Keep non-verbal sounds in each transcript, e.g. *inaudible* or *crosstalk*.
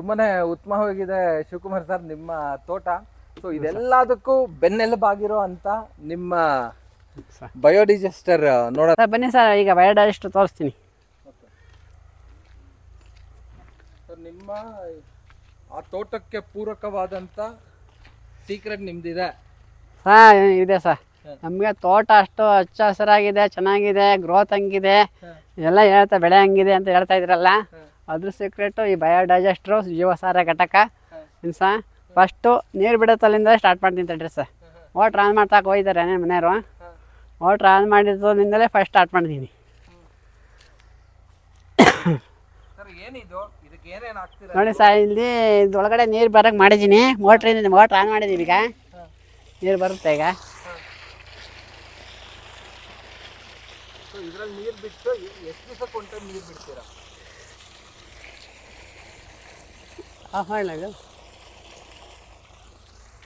ತುಂಬಾನೇ ಉತ್ತಮವಾಗಿದೆ ಶಿವಕುಮಾರ್ ಸರ್ ನಿಮ್ಮ ತೋಟ ಸೊ ಇದೆಲ್ಲದಕ್ಕೂ ಬೆನ್ನೆಲುಬಾಗಿರೋ ಅಂತ ನಿಮ್ಮ ಬಯೋಡಿಜೆಸ್ಟರ್ ನೋಡ ಬನ್ನಿ ಸರ್ ಈಗ ಬಯೋಡೈಜೆಸ್ಟರ್ ತೋರಿಸ್ತೀನಿ ನಿಮ್ಮ ಆ ತೋಟಕ್ಕೆ ಪೂರಕವಾದಂತ ಸೀಕ್ರೆಟ್ ನಿಮ್ದಿದೆ ಹಾಂ ಇದೆ ಸರ್ ನಮಗೆ ತೋಟ ಅಷ್ಟು ಹಚ್ಚ ಹಸಿರಾಗಿದೆ ಚೆನ್ನಾಗಿದೆ ಗ್ರೋತ್ ಹಂಗಿದೆ ಎಲ್ಲ ಹೇಳ್ತಾ ಬೆಳೆ ಹಂಗಿದೆ ಅಂತ ಹೇಳ್ತಾ ಇದ್ರಲ್ಲ ಅದ್ರ ಸೀಕ್ರೆಟು ಈ ಬಯೋಡೈಜೆಸ್ಟ್ರು ಜೀವಸಾರ ಘಟಕ ಇನ್ಸ ಸಹ ಫಸ್ಟು ನೀರು ಬಿಡೋತಲ್ಲಿಂದ ಸ್ಟಾರ್ಟ್ ಮಾಡ್ತೀನಿ ತಡ್ರಿ ಸರ್ ವಾಟ್ರ್ ಆನ್ ಮಾಡ್ತಾಕ ಹೋಗಿದ್ದಾರೆ ಮನೆಯವರು ಓಟ್ ಆನ್ ಮಾಡಿದ್ದಿಂದಲೇ ಫಸ್ಟ್ ಸ್ಟಾರ್ಟ್ ಮಾಡಿದ್ದೀನಿ ನೋಡಿ ಸರ್ ಇಲ್ಲಿ ಇದೊಳಗಡೆ ನೀರು ಬರೋಕೆ ಮಾಡಿದ್ದೀನಿ ಮೋಟ್ರಿಂದ ಮೋಟ್ರ್ ಆನ್ ಮಾಡಿದ್ದೀನಿ ಈಗ ನೀರು ಬರುತ್ತೆ ಈಗ ನೀರು ಬಿಟ್ಟು ಎಷ್ಟು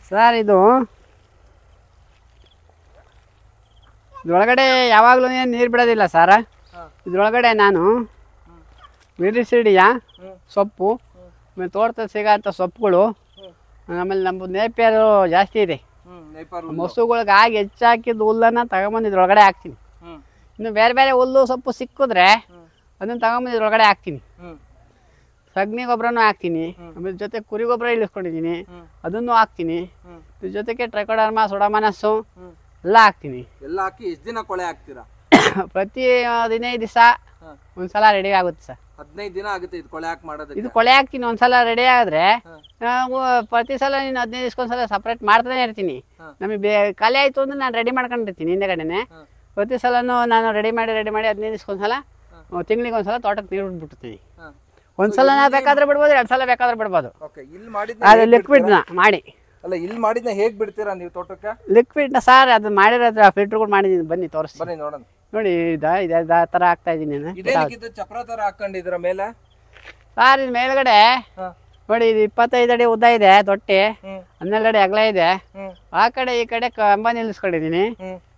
ಸರ್ ಇದು ಇದ್ರೊಳಗಡೆ ಯಾವಾಗಲೂ ನೀರು ಬಿಡೋದಿಲ್ಲ ಸರ ಇದ್ರೊಳಗಡೆ ನಾನು ಬಿಡಿಸಿಡಿಯ ಸೊಪ್ಪು ಆಮೇಲೆ ತೋಟದಲ್ಲಿ ಸಿಗೋಂಥ ಸೊಪ್ಪುಗಳು ಆಮೇಲೆ ನಮ್ಮ ನೇಪಿಯರು ಜಾಸ್ತಿ ಇದೆ ಆಗಿ ಹೆಚ್ಚಾಕಿದ ಹುಲ್ಲನ್ನು ತಗೊಂಬಂದು ಇದ್ರೊಳಗಡೆ ಹಾಕ್ತೀನಿ ಇನ್ನು ಬೇರೆ ಬೇರೆ ಹುಲ್ಲು ಸೊಪ್ಪು ಸಿಕ್ಕಿದ್ರೆ ಅದನ್ನು ತಗೊಂಬಂದು ಇದ್ರೊಳಗಡೆ ಹಾಕ್ತೀನಿ ಸಗಣಿ ಗೊಬ್ಬರನೂ ಹಾಕ್ತೀನಿ ಆಮೇಲೆ ಜೊತೆ ಕುರಿ ಗೊಬ್ಬರ ಇಳಿಸ್ಕೊಂಡಿದ್ದೀನಿ ಅದನ್ನು ಹಾಕ್ತೀನಿ ಜೊತೆಗೆ ಟ್ರೈಕೋಡರ್ಮ ಮನಸ್ಸು ಎಲ್ಲ ಹಾಕ್ತೀನಿ ಎಲ್ಲ ಹಾಕಿ ಎಷ್ಟು ದಿನ ಕೊಳೆ ಹಾಕ್ತೀರಾ *coughs* ಪ್ರತಿ ಹದಿನೈದು ದಿವಸ ಒಂದ್ಸಲ ರೆಡಿ ಆಗುತ್ತೆ ಸರ್ ಹದಿನೈದು ದಿನ ಆಗುತ್ತೆ ಇದು ಕೊಳೆ ಹಾಕಿ ಮಾಡೋದು ಇದು ಕೊಳೆ ಹಾಕ್ತೀನಿ ಒಂದ್ಸಲ ರೆಡಿ ಆದ್ರೆ ನಾವು ಪ್ರತಿ ಸಲ ನೀನು ಹದಿನೈದು ಒಂದ್ಸಲ ಸಪ್ರೇಟ್ ಮಾಡ್ತಾನೆ ಇರ್ತೀನಿ ನಮಗೆ ಬೇ ಖಾಲಿ ಆಯ್ತು ಅಂದ್ರೆ ನಾನು ರೆಡಿ ಮಾಡ್ಕೊಂಡಿರ್ತೀನಿ ಹಿಂದೆಗಡೆನೆ ಪ್ರತಿ ಸಲನೂ ನಾನು ರೆಡಿ ಮಾಡಿ ರೆಡಿ ಮಾಡಿ ಹದಿನೈದು ದಿವಸಕ್ಕೊಂದ್ಸಲ ತಿಂಗಳಿಗೆ ಒಂದ್ಸಲ ತೋಟಕ್ಕೆ ನೀರು ಬಿಟ್ಬಿಡ್ತೀನಿ ಒಂದ್ಸಲ ನಾವು ಬೇಕಾದ್ರೆ ಬಿಡ್ಬೋದು ಎರಡ್ ಸಲ ಬೇಕಾದ್ರೆ ಬಿಡ್ಬೋದು ಓಕೆ ಇಲ್ಲಿ ಲಿಕ್ವಿಡ್ನ ಮಾಡಿ ಅಲ್ಲ ಇಲ್ಲಿ ಮಾಡಿದ್ನ ಹೇಗೆ ಬಿಡ್ತೀರಾ ನೀವು ತೋಟಕ್ಕೆ ಲಿಕ್ವಿಡ್ನ ಸರ್ ಅದು ಮಾಡಿರೋದ್ರ ಕೂಡ ಮಾಡಿದ್ದೀನಿ ಬನ್ನಿ ತೋರಿಸಿ ಬನ್ನಿ ನೋಡೋಣ ನೋಡಿ ಇದ ಆ ಥರ ಆಗ್ತಾ ಇದೀನಿ ಮೇಲೆ ಸರ್ ಇದು ಮೇಲ್ಗಡೆ ನೋಡಿ ಇದು ಇಪ್ಪತ್ತೈದು ಅಡಿ ಉದ್ದ ಇದೆ ದೊಟ್ಟಿ ಹನ್ನೆರಡು ಅಡಿ ಅಗಲ ಇದೆ ಆ ಕಡೆ ಈ ಕಡೆ ಕಂಬ ನಿಲ್ಲಿಸ್ಕೊಂಡಿದೀನಿ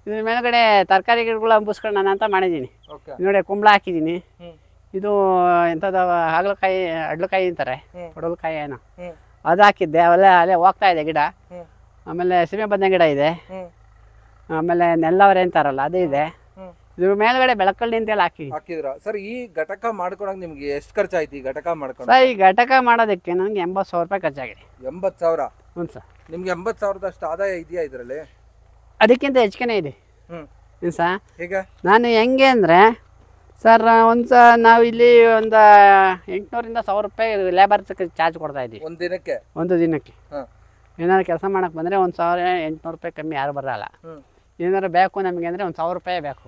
ಇದ್ರ ಮೇಲ್ಗಡೆ ತರಕಾರಿ ಗಿಡಗಳು ಅಂಬಿಸ್ಕೊಂಡು ನಾನು ಅಂತ ಮಾಡಿದೀನಿ ನೋಡಿ ಕುಂಬಳ ಹಾಕಿದ್ದೀನಿ ಇದು ಎಂಥದ ಹಾಗಲಕಾಯಿ ಅಡ್ಲಕಾಯಿ ಅಂತಾರೆ ಪಡಲಕಾಯಿ ಏನೋ ಅದು ಹಾಕಿದ್ದೆ ಅವೆಲ್ಲ ಅಲ್ಲೇ ಹೋಗ್ತಾ ಇದೆ ಗಿಡ ಆಮೇಲೆ ಸೀಮೆ ಬದನೆ ಗಿಡ ಇದೆ ಆಮೇಲೆ ನೆಲ್ಲವರೆ ಅಂತಾರಲ್ಲ ಅದು ಇದೆ ಇದ್ರ ಮೇಲ್ಗಡೆ ಬೆಳಕಳ್ಳಿ ನಿಂತೆಲ್ಲ ಹಾಕಿ ಹಾಕಿದ್ರ ಸರ್ ಈ ಘಟಕ ಮಾಡ್ಕೊಳಕ್ ನಿಮ್ಗೆ ಎಷ್ಟು ಖರ್ಚಾಯ್ತು ಈ ಘಟಕ ಮಾಡ್ಕೊಂಡು ಸರ್ ಈ ಘಟಕ ಮಾಡೋದಕ್ಕೆ ನನಗೆ ಎಂಬತ್ತು ಸಾವಿರ ರೂಪಾಯಿ ಖರ್ಚಾಗಿದೆ ಎಂಬತ್ತು ಸಾವಿರ ಹ್ಞೂ ಸರ್ ನಿಮ್ಗೆ ಎಂಬತ್ತು ಸಾವಿರದಷ್ಟು ಆದಾಯ ಇದೆಯಾ ಇದರಲ್ಲಿ ಅದಕ್ಕಿಂತ ಹೆಚ್ಚಿಗೆ ಇದೆ ಹ್ಞೂ ಸರ್ ಈಗ ನಾನು ಹೆಂಗೆ ಅಂದರೆ ಸರ್ ಒಂದು ನಾವು ಇಲ್ಲಿ ಒಂದು ಎಂಟ್ನೂರಿಂದ ಸಾವಿರ ರೂಪಾಯಿ ಲೇಬರ್ ಚಾರ್ಜ್ ಕೊಡ್ತಾ ಇದ್ದೀವಿ ಒಂದು ದಿನಕ್ಕೆ ಒಂದು ದಿನಕ್ಕೆ ಏನಾದ್ರು ಕೆಲಸ ಮಾಡಕ್ಕೆ ಬಂದರೆ ಒಂದು ಸಾವಿರ ಎಂಟುನೂರು ರೂಪಾಯಿ ಕಮ್ಮಿ ಯಾರು ಬರಲ್ಲ ಏನಾದ್ರು ಬೇಕು ನಮಗೆ ಅಂದರೆ ಒಂದು ಸಾವಿರ ರೂಪಾಯಿ ಬೇಕು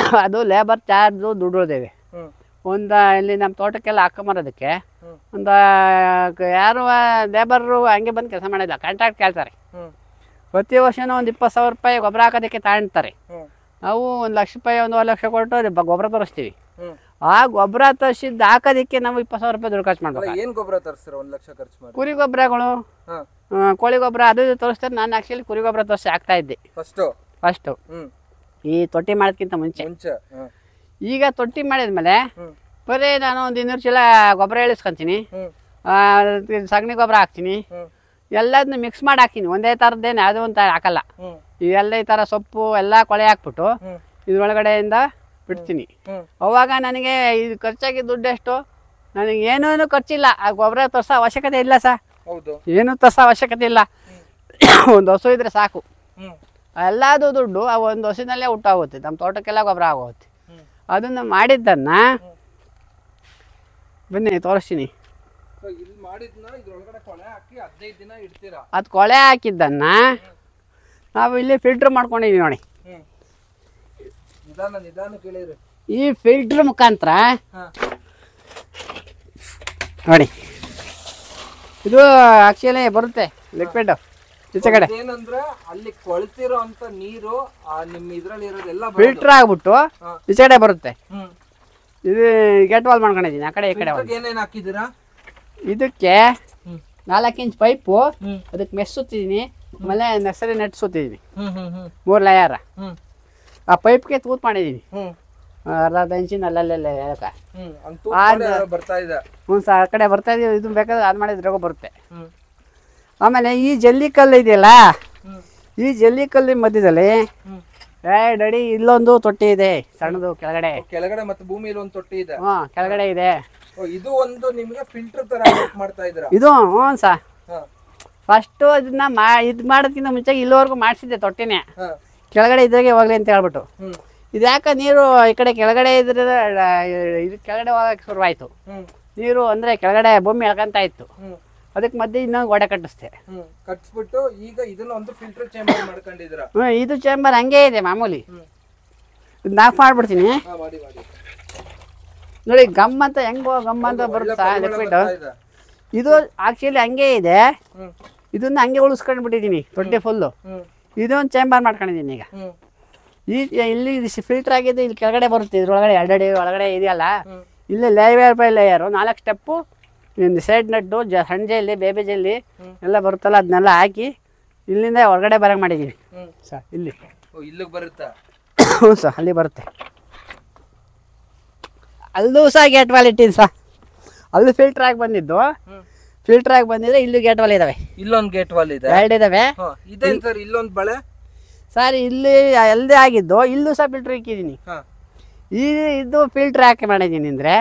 *coughs* ಅದು ಲೇಬರ್ ಚಾರ್ಜು ದುಡ್ಡು ಒಂದ ಒಂದು ಇಲ್ಲಿ ನಮ್ಮ ತೋಟಕ್ಕೆಲ್ಲ ಹಾಕೊಂಬರೋದಕ್ಕೆ ಒಂದು ಯಾರು ಲೇಬರ್ ಹಂಗೆ ಬಂದು ಕೆಲಸ ಮಾಡಿಲ್ಲ ಕಾಂಟ್ರಾಕ್ಟ್ ಕೇಳ್ತಾರೆ ಪ್ರತಿ ವರ್ಷನೂ ಒಂದು ಇಪ್ಪತ್ತು ಸಾವಿರ ರೂಪಾಯಿ ಗೊಬ್ಬರ ಹಾಕೋದಕ್ಕೆ ತಾಳ್ತಾರೆ ನಾವು ಒಂದು ಲಕ್ಷ ರೂಪಾಯಿ ಒಂದು ಲಕ್ಷ ಕೊಟ್ಟು ಗೊಬ್ಬರ ತರಿಸ್ತೀವಿ ಆ ಗೊಬ್ಬರ ತರಿಸಿದ್ದು ಹಾಕೋದಕ್ಕೆ ನಾವು ಇಪ್ಪತ್ತು ಸಾವಿರ ರೂಪಾಯಿ ದುಡ್ಡು ಖರ್ಚು ಮಾಡ್ಬೇಕು ಏನು ಗೊಬ್ಬರ ತರಿಸ್ತಾರೆ ಒಂದು ಲಕ್ಷ ಖರ್ಚು ಮಾಡಿ ಕುರಿ ಗೊಬ್ಬರಗಳು ಕೋಳಿ ಗೊಬ್ಬರ ಅದು ತರಿಸ್ತಾರೆ ನಾನು ಆ್ಯಕ್ಚುಲಿ ಕುರಿ ಗೊಬ್ಬರ ತರಿಸಿ ಹಾಕ್ತಾ ಇದ್ದೆ ಫಸ್ಟು ಫಸ್ಟು ಈ ತೊಟ್ಟಿ ಮಾಡೋದಕ್ಕಿಂತ ಮುಂಚೆ ಈಗ ತೊಟ್ಟಿ ಮಾಡಿದ್ಮೇಲೆ ಬರೀ ನಾನು ಒಂದು ಇನ್ನೂರು ಚೀಲ ಗೊಬ್ಬರ ಇಳಿಸ್ಕೊಂತೀನಿ ಸಗಣಿ ಗೊಬ್ಬರ ಹಾಕ್ತೀನಿ ಎಲ್ಲದನ್ನ ಮಿಕ್ಸ್ ಮಾಡಿ ಹಾಕ್ತೀನಿ ಒಂದೇ ಥರದ್ದೇನು ಅದು ಒಂದು ಹಾಕಲ್ಲ ಇವೆಲ್ಲ ಈ ಥರ ಸೊಪ್ಪು ಎಲ್ಲ ಕೊಳೆ ಹಾಕ್ಬಿಟ್ಟು ಇದ್ರೊಳಗಡೆಯಿಂದ ಬಿಡ್ತೀನಿ ಅವಾಗ ನನಗೆ ಇದು ಖರ್ಚಾಗಿ ದುಡ್ಡು ಎಷ್ಟು ನನಗೆ ಏನೇನು ಖರ್ಚಿಲ್ಲ ಆ ಗೊಬ್ಬರ ತರ್ಸೋ ಅವಶ್ಯಕತೆ ಇಲ್ಲ ಹೌದು ಏನು ತರ್ಸೋ ಅವಶ್ಯಕತೆ ಇಲ್ಲ ಒಂದು ಹಸು ಇದ್ರೆ ಸಾಕು ಎಲ್ಲದು ದುಡ್ಡು ಆ ಒಂದು ಹಸುನಲ್ಲೇ ಹುಟ್ಟಾಗುತ್ತೆ ನಮ್ಮ ತೋಟಕ್ಕೆಲ್ಲ ಗೊಬ್ಬರ ಆಗೋಗುತ್ತೆ ಅದನ್ನು ಮಾಡಿದ್ದನ್ನ ಬನ್ನಿ ತೋರಿಸ್ತೀನಿ ಅದು ಕೊಳೆ ಹಾಕಿದ್ದನ್ನ ನಾವು ಇಲ್ಲಿ ಫಿಲ್ಟರ್ ಮಾಡ್ಕೊಂಡಿದ್ದೀವಿ ನೋಡಿ ಈ ಫಿಲ್ಟ್ರ್ ಮುಖಾಂತರ ನೋಡಿ ಇದು ಆಕ್ಚುಲಿ ಬರುತ್ತೆ ಲಿಕ್ವಿಡ್ ಈಚೆ ಕಡೆ ಏನಂದ್ರೆ ಅಲ್ಲಿ ಕೊಳ್ತಿರೋಂತ ನೀರು ನಿಮ್ಮ ಇದ್ರಲ್ಲಿ ಇರೋದೆಲ್ಲ ಫಿಲ್ಟರ್ ಆಗ್ಬಿಟ್ಟು ಈಚೆ ಕಡೆ ಬರುತ್ತೆ ಇದು ಗೇಟ್ ವಾಲ್ ಮಾಡ್ಕೊಂಡಿದ್ದೀನಿ ಆ ಕಡೆ ಈ ಕಡೆ ಏನೇನು ಹಾಕಿದ್ದೀರಾ ಇದಕ್ಕೆ ನಾಲ್ಕು ಇಂಚ್ ಪೈಪು ಅದಕ್ಕೆ ಮೆಸ್ಸುತ್ತಿದ್ದೀನಿ ಆಮೇಲೆ ನರ್ಸರಿ ನೆಟ್ ಸುತ್ತಿದೀನಿ ಮೂರು ಲಯಾರ ಆ ಪೈಪ್ಗೆ ತೂತ್ ಮಾಡಿದೀನಿ ಅರ್ಧ ಇಂಚಿನ ಅಲ್ಲಲ್ಲೆಲ್ಲ ಹೇಳಕ ಬರ್ತಾ ಹ್ಞೂ ಆ ಕಡೆ ಬರ್ತಾ ಇದೀವಿ ಇದು ಬೇಕಾದ್ರೆ ಅದು ರೋಗ ಬರುತ್ತೆ ಆಮೇಲೆ ಈ ಜಲ್ಲಿ ಕಲ್ಲು ಇದೆಯಲ್ಲ ಈ ಜಲ್ಲಿ ಕಲ್ಲಿನ ಮಧ್ಯದಲ್ಲಿ ಎರಡು ಅಡಿ ಇಲ್ಲೊಂದು ತೊಟ್ಟಿ ಇದೆ ಸಣ್ಣದು ಕೆಳಗಡೆ ಕೆಳಗಡೆ ಮತ್ತೆ ಭೂಮಿಯಲ್ಲಿ ಒಂದು ತೊಟ್ಟಿ ಇದೆ ಹಾ ಕೆಳಗಡೆ ಇದೆ ಇದು ಒಂದು ನಿಮಗೆ ಫಿಲ್ಟರ್ ತರ ಮಾಡ್ತಾ ಇದ್ರ ಇದು ಹ್ಞೂ ಸಾ ಫಸ್ಟು ಅದನ್ನ ಮಾ ಇದು ಮಾಡೋದಕ್ಕಿಂತ ಮುಂಚೆ ಇಲ್ಲಿವರೆಗೂ ಮಾಡಿಸಿದ್ದೆ ತೊಟ್ಟಿನೇ ಕೆಳಗಡೆ ಇದ್ರಾಗೆ ಹೋಗ್ಲಿ ಅಂತ ಹೇಳ್ಬಿಟ್ಟು ಇದ್ಯಾಕೆ ನೀರು ಈ ಕಡೆ ಕೆಳಗಡೆ ಇದ್ರೆ ಇದು ಕೆಳಗಡೆ ಹೋಗಕ್ಕೆ ಶುರುವಾಯಿತು ನೀರು ಅಂದರೆ ಕೆಳಗಡೆ ಭೂಮಿ ಎಳ್ಕಂತ ಇತ್ತು ಅದಕ್ಕೆ ಮಧ್ಯೆ ಇನ್ನೊಂದು ಗೋಡೆ ಕಟ್ಟಿಸ್ತೆ ಈಗ ಇದನ್ನ ಒಂದು ಫಿಲ್ಟರ್ ಚೇಂಬರ್ ಮಾಡ್ಕೊಂಡಿದ್ರ ಹ್ಞೂ ಇದು ಚೇಂಬರ್ ಹಂಗೆ ಇದೆ ಮಾಮೂಲಿ ಇದು ನಾಲ್ಕು ಮಾಡ್ಬಿಡ್ತೀನಿ ನೋಡಿ ಗಮ್ ಅಂತ ಹೆಂಗೋ ಗಮ್ ಅಂತ ಬರುತ್ತಾ ಲಿಕ್ವಿಡ್ ಇದು ಆಕ್ಚುಲಿ ಹಂಗೆ ಇದೆ ಇದನ್ನ ಹಂಗೆ ಉಳಿಸ್ಕೊಂಡು ಬಿಟ್ಟಿದ್ದೀನಿ ದೊಡ್ಡ ಫುಲ್ಲು ಇದೊಂದು ಚೇಂಬರ್ ಮಾಡ್ಕೊಂಡಿದ್ದೀನಿ ಈಗ ಈ ಇಲ್ಲಿ ಫಿಲ್ಟರ್ ಆಗಿದೆ ಇಲ್ಲಿ ಕೆಳಗಡೆ ಬರುತ್ತೆ ಇದ್ರೊಳಗಡೆ ಎರಡಡಿ ಒಳಗಡೆ ಇದೆಯಲ್ಲ ಇಲ್ಲಿ ಲೇಯರ್ ಬೈ ಲೇಯರು ನಾಲ್ಕು ಸ್ಟೆಪ್ಪು ಸೈಡ್ ನಟ್ಟು ಜ ಸಂಜೆಯಲ್ಲಿ ಎಲ್ಲ ಬರುತ್ತಲ್ಲ ಅದನ್ನೆಲ್ಲ ಹಾಕಿ ಇಲ್ಲಿಂದ ಹೊರಗಡೆ ಬರಂಗೆ ಮಾಡಿದ್ದೀನಿ ಸರ್ ಇಲ್ಲಿ ಇಲ್ಲಿಗೆ ಬರುತ್ತಾ *coughs* ಹ್ಞೂ ಸರ್ ಅಲ್ಲಿ ಬರುತ್ತೆ ಅಲ್ಲೂ ಸಹ ಗೇಟ್ ವ್ಯಾಲಿಟಿ ಸರ್ ಅಲ್ಲಿ ಫಿಲ್ಟರ್ ಆಗಿ ಬಂದಿದ್ದು ಫಿಲ್ಟರ್ ಆಗಿ ಬಂದಿದ್ರೆ ಇಲ್ಲಿ ಗೇಟ್ ವಾಲ್ ಇದಾವೆ ಇಲ್ಲೊಂದು ಗೇಟ್ ವಾಲ್ ಇದೆ ಎರಡು ಇದಾವೆ ಸರ್ ಇಲ್ಲೊಂದು ಬಳೆ ಸರ್ ಇಲ್ಲಿ ಎಲ್ಲದೇ ಆಗಿದ್ದು ಇಲ್ಲೂ ಸಹ ಫಿಲ್ಟರ್ ಇಕ್ಕಿದ್ದೀನಿ ಈ ಇದು ಫಿಲ್ಟರ್ ಹಾಕಿ ಮಾಡಿದ್ದೀನಿ ಅಂದ್ರೆ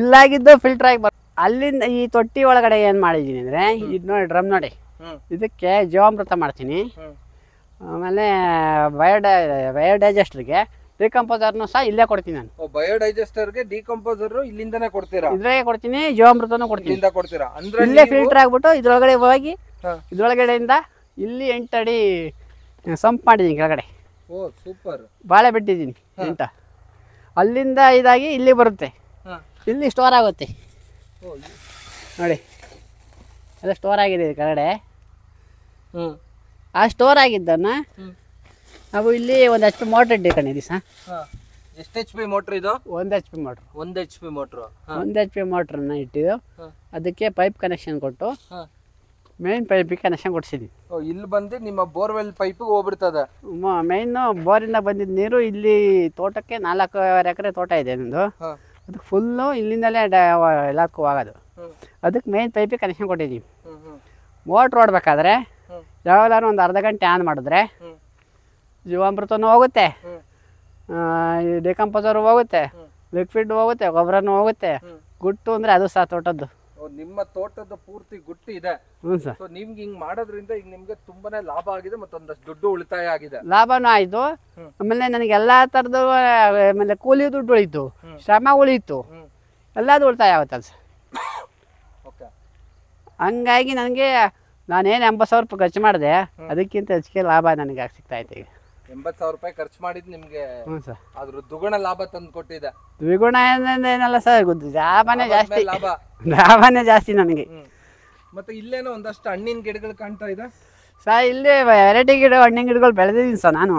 ಇಲ್ಲಾಗಿದ್ದು ಫಿಲ್ಟರ್ ಆಗಿ ಬರ್ತದೆ ಅಲ್ಲಿಂದ ಈ ತೊಟ್ಟಿ ಒಳಗಡೆ ಏನು ಮಾಡಿದ್ದೀನಿ ಅಂದರೆ ಇದು ನೋಡಿ ಡ್ರಮ್ ನೋಡಿ ಇದಕ್ಕೆ ಜೀವಾಮೃತ ಮಾಡ್ತೀನಿ ಆಮೇಲೆ ಬಯೋಡ ಬಯೋಡೈಜೆಸ್ಟ್ರಿಗೆ ಡಿಕಂಪೋಸರ್ನು ಸಹ ಇಲ್ಲೇ ಕೊಡ್ತೀನಿ ನಾನು ಬಯೋಡೈಜೆಸ್ಟರ್ಗೆ ಡಿಕಂಪೋಸರ್ ಇಲ್ಲಿಂದನೇ ಕೊಡ್ತೀರಾ ಇದ್ರಾಗೆ ಕೊಡ್ತೀನಿ ಜೀವಾಮೃತನೂ ಕೊಡ್ತೀನಿ ಕೊಡ್ತೀರಾ ಇಲ್ಲೇ ಫಿಲ್ಟರ್ ಆಗ್ಬಿಟ್ಟು ಇದ್ರೊಳಗಡೆ ಹೋಗಿ ಇದ್ರೊಳಗಡೆಯಿಂದ ಇಲ್ಲಿ ಎಂಟಡಿ ಅಡಿ ಸಂಪ್ ಮಾಡಿದ್ದೀನಿ ಕೆಳಗಡೆ ಬಾಳೆ ಬಿಟ್ಟಿದ್ದೀನಿ ಎಂಟ ಅಲ್ಲಿಂದ ಇದಾಗಿ ಇಲ್ಲಿ ಬರುತ್ತೆ ಇಲ್ಲಿ ಸ್ಟೋರ್ ಆಗುತ್ತೆ ನೋಡಿ ಎಲ್ಲ ಸ್ಟೋರ್ ಆಗಿದೆ ಕೆಳಗಡೆ ಆ ಸ್ಟೋರ್ ಆಗಿದ್ದನ್ನು ನಾವು ಇಲ್ಲಿ ಒಂದು ಎಚ್ ಪಿ ಮೋಟ್ರ್ ಇಡ್ಡಿ ಕಣೆ ದಿವಸ ಎಷ್ಟು ಎಚ್ ಪಿ ಮೋಟ್ರ್ ಇದು ಒಂದು ಎಚ್ ಪಿ ಮೋಟ್ರ್ ಒಂದು ಎಚ್ ಪಿ ಮೋಟ್ರ್ ಒಂದು ಎಚ್ ಪಿ ಮೋಟ್ರನ್ನ ಇಟ್ಟಿದ್ದು ಅದಕ್ಕೆ ಪೈಪ್ ಕನೆಕ್ಷನ್ ಕೊಟ್ಟು ಮೇನ್ ಪೈಪಿಗೆ ಕನೆಕ್ಷನ್ ಕೊಡಿಸಿದ್ವಿ ಇಲ್ಲಿ ಬಂದು ನಿಮ್ಮ ಬೋರ್ವೆಲ್ ಪೈಪಿಗೆ ಹೋಗ್ಬಿಡ್ತದೆ ಮೇಯ್ನು ಬೋರಿಂದ ಬಂದಿದ್ದ ನೀರು ಇಲ್ಲಿ ತೋಟಕ್ಕೆ ನಾಲ್ಕೂವರೆ ಎಕರೆ ತೋಟ ಇದೆ ನಿಮ್ಮದು ಅದಕ್ಕೆ ಫುಲ್ಲು ಇಲ್ಲಿಂದಲೇ ಎಲ್ಲಕ್ಕೂ ಆಗೋದು ಅದಕ್ಕೆ ಮೇನ್ ಪೈಪಿಗೆ ಕನೆಕ್ಷನ್ ಕೊಟ್ಟಿದ್ದೀವಿ ಮೋಟ್ರ್ ಓಡಬೇಕಾದ್ರೆ ಯಾವಾಗಲಾರು ಒಂದು ಅರ್ಧ ಗಂಟೆ ಆನ್ ಮಾಡಿದ್ರೆ ಜೀವಾಮೃತನೂ ಹೋಗುತ್ತೆ ಡಿಕಂಪೋಸರ್ ಹೋಗುತ್ತೆ ಲಿಕ್ವಿಡ್ ಹೋಗುತ್ತೆ ಗೊಬ್ಬರನೂ ಹೋಗುತ್ತೆ ಗುಟ್ಟು ಅಂದ್ರೆ ಅದು ಸಹ ತೋಟದ್ದು ನಿಮ್ಮ ತೋಟದ ಪೂರ್ತಿ ಗುಟ್ಟು ಇದೆ ಸೊ ನಿಮ್ಗೆ ಹಿಂಗ್ ಮಾಡೋದ್ರಿಂದ ಈಗ ನಿಮ್ಗೆ ತುಂಬಾನೇ ಲಾಭ ಆಗಿದೆ ಮತ್ತೊಂದಷ್ಟು ದುಡ್ಡು ಉಳಿತಾಯ ಆಗಿದೆ ಲಾಭನೂ ಆಯ್ತು ಆಮೇಲೆ ನನಗೆ ಎಲ್ಲಾ ತರದ ಆಮೇಲೆ ಕೂಲಿ ದುಡ್ಡು ಉಳಿತು ಶ್ರಮ ಉಳಿತು ಎಲ್ಲದು ಉಳಿತಾಯ ಆಗುತ್ತಲ್ಲ ಸರ್ ಹಂಗಾಗಿ ನನಗೆ ನಾನೇನು ಎಂಬತ್ತು ಸಾವಿರ ರೂಪಾಯಿ ಖರ್ಚು ಮಾಡಿದೆ ಅದಕ್ಕಿಂತ ಹೆಚ್ಚಿಗೆ ಲಾಭ ನನಗೆ ಸಿಗ್ತಾ ಐತೆ ಈಗ ಎಂಬತ್ತು ಸಾವಿರ ರೂಪಾಯಿ ಖರ್ಚು ಮಾಡಿದ್ ನಿಮ್ಗೆ ಹ್ಞೂ ಸರ್ ಅದ್ರ ದುಗುಣ ಲಾಭ ತಂದು ಕೊಟ್ಟಿದೆ ದ್ವಿಗುಣ ಏನಲ್ಲ ಸರ್ ಲಾಭನೇ ಜಾಸ್ತಿ ಲಾಭ ಲಾಭನೇ ಜಾಸ್ತಿ ನನಗೆ ಮತ್ತೆ ಇಲ್ಲೇನೋ ಒಂದಷ್ಟು ಹಣ್ಣಿನ ಗಿಡಗಳು ಕಾಣ್ತಾ ಇದೆ ಸರ್ ಇಲ್ಲಿ ವೆರೈಟಿ ಗಿಡ ಹಣ್ಣಿನ ಗಿಡಗಳು ಬೆಳೆದಿದ್ದೀನಿ ಸರ್ ನಾನು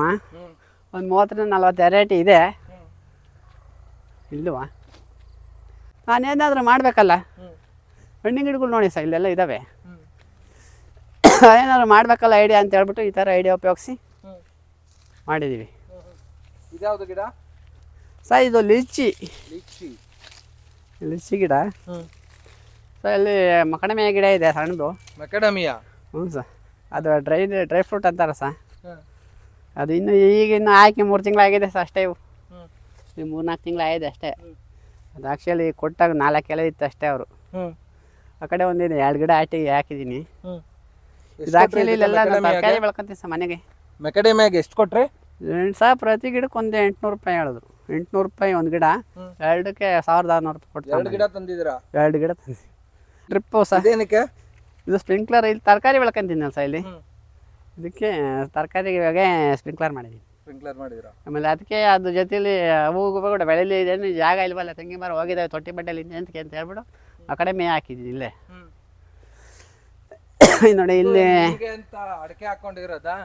ಒಂದು ಮೂವತ್ತರಿಂದ ನಲ್ವತ್ತು ವೆರೈಟಿ ಇದೆ ಇಲ್ಲವ ಇಲ್ಲವಾ ನಾನೇನಾದರೂ ಮಾಡಬೇಕಲ್ಲ ಹಣ್ಣಿನ ಗಿಡಗಳು ನೋಡಿ ಸರ್ ಇಲ್ಲೆಲ್ಲ ಇದ್ದಾವೆ ಹ್ಮ್ ಏನಾದ್ರು ಮಾಡಬೇಕಲ್ಲ ಐಡಿಯಾ ಅಂತ ಹೇಳ್ಬಿಟ್ಟು ಈ ಥರ ಐಡಿಯಾ ಉಪಯೋಗಿಸಿ ಮಾಡಿದೀವಿ ಗಿಡ ಸರ್ ಇದು ಲಿಚ್ಚಿ ಲಿಚ್ಚಿ ಗಿಡ ಸರ್ ಇಲ್ಲಿ ಮಕಡಮಿಯ ಗಿಡ ಇದೆ ಸಣ್ಣದು ಮಕಡಮಿಯಾ ಹ್ಞೂ ಸರ್ ಅದು ಡ್ರೈ ಡ್ರೈ ಫ್ರೂಟ್ ಅಂತಾರ ಸರ್ ಅದು ಇನ್ನು ಈಗ ಇನ್ನು ಹಾಕಿ ಮೂರು ತಿಂಗಳಾಗಿದೆ ಸರ್ ಅಷ್ಟೇ ಇವು ಈ ಮೂರು ನಾಲ್ಕು ತಿಂಗಳಾಗಿದೆ ಅಷ್ಟೇ ಅದು ಆ್ಯಕ್ಚುಲಿ ಕೊಟ್ಟಾಗ ನಾಲ್ಕು ಎಲೆ ಇತ್ತು ಅಷ್ಟೇ ಅವರು ಆ ಕಡೆ ಒಂದಿದೆ ಎರಡು ಗಿಡ ಆಟಿಗೆ ಹಾಕಿದ್ದೀನಿ ಇದು ಆ್ಯಕ್ಚುಲಿ ಇಲ್ಲೆಲ್ಲ ತರಕಾರಿ ಬೆಳ್ಕೊಂತೀನಿ ಸರ್ ಮನೆಗೆ ಮೆಕಡೆಮ್ಯಾಗ ಎಷ್ಟು ಕೊಟ್ರಿ ಎಂಟು ಸಾವಿರ ಪ್ರತಿ ಗಿಡಕ್ಕೆ ಒಂದು ಎಂಟುನೂರು ರೂಪಾಯಿ ಹೇಳಿದ್ರು ಎಂಟುನೂರು ರೂಪಾಯಿ ಒಂದು ಗಿಡ ಎರಡಕ್ಕೆ ಸಾವಿರದ ಆರುನೂರು ರೂಪಾಯಿ ಕೊಟ್ಟು ಎರಡು ಗಿಡ ತಂದಿದ್ದೀರಾ ಎರಡು ಗಿಡ ತಂದಿದ್ದೀವಿ ಟ್ರಿಪ್ಪು ಸಹ ಏನಕ್ಕೆ ಇದು ಸ್ಪ್ರಿಂಕ್ಲರ್ ಇಲ್ಲಿ ತರಕಾರಿ ಬೆಳ್ಕೊಂತೀನಲ್ಲ ಸಹ ಇಲ್ಲಿ ಇದಕ್ಕೆ ತರಕಾರಿ ಇವಾಗ ಸ್ಪ್ರಿಂಕ್ಲರ್ ಮಾಡಿದ್ದೀನಿ ಸ್ಪ್ರಿಂಕ್ಲರ್ ಮಾಡಿದಿರ ಆಮೇಲೆ ಅದಕ್ಕೆ ಅದ್ರ ಜೊತೆಲಿ ಅವು ಕೂಡ ಬೆಳೆಯಲ್ಲಿ ಇದೇನು ಜಾಗ ಇಲ್ವಲ್ಲ ತೆಂಗಿನ ಮರ ಹೋಗಿದ್ದಾವೆ ತೊಟ್ಟಿ ಬಟ್ಟೆ ಇಲ್ಲಿ ಅಂತ ಹೇಳ್ಬಿಟ್ಟು ಆ ಕಡೆ ಮೇ ಹಾಕಿದ್ದೀನಿ ಇಲ್ಲೇ *coughs* ನೋಡಿ ಇಲ್ಲಿ ಅಡಿಕೆ ಹಾಕೊಂಡಿರೋದಾ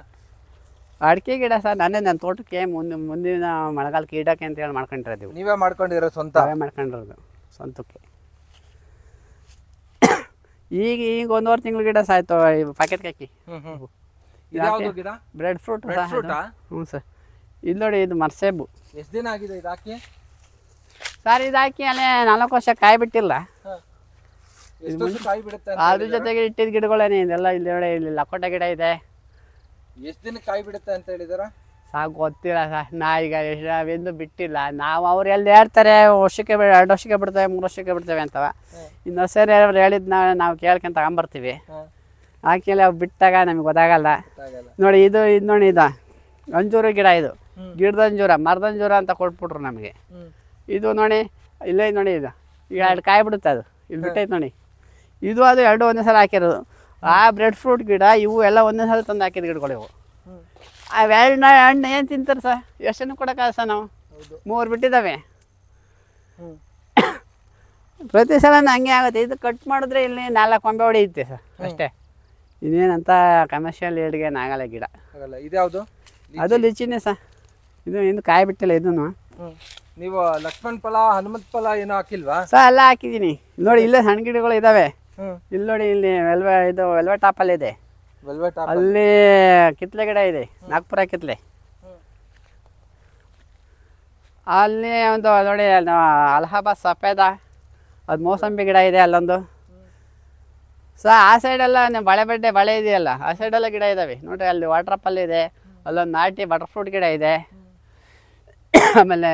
ಅಡಿಕೆ ಗಿಡ ಸರ್ ನಾನೇ ನನ್ನ ತೋಟಕ್ಕೆ ಮುಂದೆ ಮುಂದಿನ ಮಳೆಗಾಲಕ್ಕೆ ಕೀಟಕ್ಕೆ ಅಂತ ಹೇಳಿ ಮಾಡ್ಕೊಂಡಿರೋದು ನೀವೇ ಮಾಡ್ಕೊಂಡಿರೋ ಸ್ವಂತ ಮಾಡ್ಕೊಂಡಿರೋದು ಸ್ವಂತಕ್ಕೆ ಈಗ ಈಗ ಒಂದೂವರೆ ತಿಂಗಳು ಗಿಡ ಸಾಯ್ತು ಪ್ಯಾಕೆಟ್ ಹಾಕಿ ಬ್ರೆಡ್ ಫ್ರೂಟ್ ಹ್ಞೂ ಸರ್ ಇದು ನೋಡಿ ಇದು ಮರ್ಸೇಬು ಎಷ್ಟು ದಿನ ಆಗಿದೆ ಇದು ಹಾಕಿ ಸರ್ ಇದು ಹಾಕಿ ಅಲ್ಲೇ ನಾಲ್ಕು ವರ್ಷ ಕಾಯಿ ಬಿಟ್ಟಿಲ್ಲ ಅದ್ರ ಜೊತೆಗೆ ಇಟ್ಟಿದ್ದ ಗಿಡಗಳೇನೆ ಇದೆಲ್ಲ ಇಲ್ಲಿ ನೋಡಿ ಇಲ್ಲಿ ಗಿಡ ಇದೆ ಎಷ್ಟು ದಿನ ಕಾಯಿ ಬಿಡುತ್ತೆ ಅಂತ ಹೇಳಿದಾರ ಸಾಕು ಗೊತ್ತಿಲ್ಲ ಸರ್ ನಾ ಈಗ ಎಷ್ಟು ಬಿಟ್ಟಿಲ್ಲ ನಾವು ಅವ್ರು ಎಲ್ಲಿ ಹೇಳ್ತಾರೆ ವರ್ಷಕ್ಕೆ ಎರಡು ವರ್ಷಕ್ಕೆ ಬಿಡ್ತೇವೆ ಮೂರು ವರ್ಷಕ್ಕೆ ಬಿಡ್ತೇವೆ ಅಂತವ ಇನ್ನೊಂದು ಸರಿ ಅವ್ರು ಹೇಳಿದ್ ನಾವು ನಾವು ಕೇಳ್ಕೊಂತ ತಗೊಂಬರ್ತೀವಿ ಹಾಕಿಲ್ಲ ಅವು ಬಿಟ್ಟಾಗ ನಮಗೆ ಗೊತ್ತಾಗಲ್ಲ ನೋಡಿ ಇದು ಇದು ನೋಡಿ ಇದು ಅಂಜೂರ ಗಿಡ ಇದು ಗಿಡದ ಅಂಜೂರ ಮರದ ಅಂತ ಕೊಟ್ಬಿಟ್ರು ನಮಗೆ ಇದು ನೋಡಿ ಇಲ್ಲೇ ನೋಡಿ ಇದು ಈಗ ಎರಡು ಕಾಯಿ ಬಿಡುತ್ತೆ ಅದು ಇಲ್ಲಿ ಬಿಟ್ಟೈತೆ ನೋಡಿ ಇದು ಅದು ಎರಡು ಒಂದೇ ಸಲ ಹಾಕಿರೋದು ಆ ಬ್ರೆಡ್ ಫ್ರೂಟ್ ಗಿಡ ಇವು ಎಲ್ಲ ಒಂದೊಂದು ಸಲ ತಂದು ಹಾಕಿದ ಗಿಡಗಳು ಇವು ಆ ಹಣ್ಣು ಏನು ತಿಂತಾರೆ ಸರ್ ಎಷ್ಟನ್ನು ಜನ ಸರ್ ನಾವು ಮೂರು ಬಿಟ್ಟಿದ್ದಾವೆ ಪ್ರತಿ ಸಲ ಹಂಗೆ ಆಗುತ್ತೆ ಇದು ಕಟ್ ಮಾಡಿದ್ರೆ ಇಲ್ಲಿ ನಾಲ್ಕು ಕೊಂಬೆ ಹೊಡೆಯುತ್ತೆ ಸರ್ ಅಷ್ಟೇ ಇನ್ನೇನಂತ ಕಮರ್ಷಿಯಲ್ ಏಡ್ಗೆ ಆಗಲ್ಲ ಗಿಡ ಇದ್ಯಾವುದು ಅದು ಲಿಚಿನೇ ಸರ್ ಇದು ಏನು ಕಾಯಿ ಬಿಟ್ಟಿಲ್ಲ ಇದನ್ನು ನೀವು ಲಕ್ಷ್ಮಣ್ ಫಲ ಹನುಮಂತ್ ಫಲ ಏನು ಹಾಕಿಲ್ವಾ ಸರ್ ಎಲ್ಲ ಹಾಕಿದ್ದೀನಿ ನೋಡಿ ಇಲ್ಲೇ ಸಣ್ಣ ಗಿಡಗಳು ಇದ್ದಾವೆ ಇಲ್ಲಿ ನೋಡಿ ಇಲ್ಲಿ ವೆಲ್ವೆ ಇದು ವೆಲ್ವೆ ಅಲ್ಲಿ ಇದೆ ಅಲ್ಲಿ ಕಿತ್ಲೆ ಗಿಡ ಇದೆ ನಾಗ್ಪುರ ಕಿತ್ಲೆ ಅಲ್ಲಿ ಒಂದು ನೋಡಿ ಅಲಹಾಬಾದ್ ಸಫೇದ ಅದು ಮೋಸಂಬಿ ಗಿಡ ಇದೆ ಅಲ್ಲೊಂದು ಸೊ ಆ ಸೈಡೆಲ್ಲ ನೀವು ಬಳೆ ಬಡ್ಡೆ ಬಳೆ ಇದೆಯಲ್ಲ ಆ ಸೈಡೆಲ್ಲ ಗಿಡ ಇದ್ದಾವೆ ನೋಡ್ರಿ ಅಲ್ಲಿ ವಾಟ್ರಪ್ಪಲ್ ಇದೆ ಅಲ್ಲೊಂದು ನಾಟಿ ಬಟರ್ ಫ್ರೂಟ್ ಗಿಡ ಇದೆ ಆಮೇಲೆ